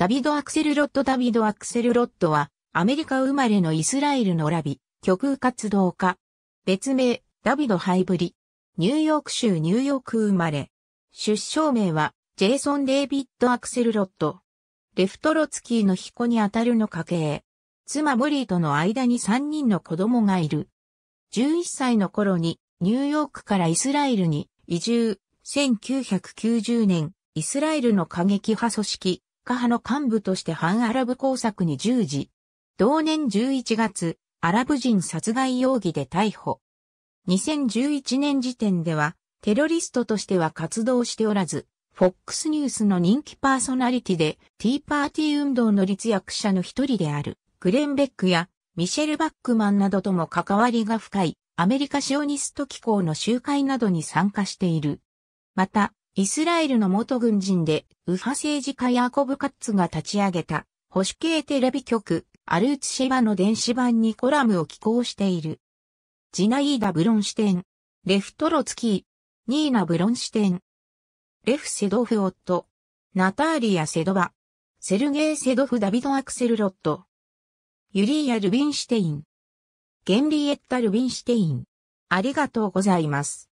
ダビド・アクセルロット・ダビド・アクセルロットは、アメリカ生まれのイスラエルのラビ、極右活動家。別名、ダビド・ハイブリ。ニューヨーク州ニューヨーク生まれ。出生名は、ジェイソン・デイビッド・アクセルロット。レフトロツキーの彦にあたるの家系。妻モリーとの間に3人の子供がいる。11歳の頃に、ニューヨークからイスラエルに移住。1990年、イスラエルの過激派組織、家派の幹部として反アラブ工作に従事。同年11月、アラブ人殺害容疑で逮捕。2011年時点では、テロリストとしては活動しておらず、FOX ニュースの人気パーソナリティで、ティーパーティー運動の立役者の一人である、グレンベックや、ミシェル・バックマンなどとも関わりが深い、アメリカシオニスト機構の集会などに参加している。また、イスラエルの元軍人で、右派政治家ヤーコブ・カッツが立ち上げた、保守系テレビ局、アルーツシェバの電子版にコラムを寄稿している。ジナイーダ・ブロンシテン、レフトロツキー、ニーナ・ブロンシテン、レフ・セドフ・オット、ナターリア・セドバ、セルゲイ・セドフ・ダビド・アクセル・ロット、ユリーア・ルビンシテイン、ゲンリエッタ・ルビンシテイン。ありがとうございます。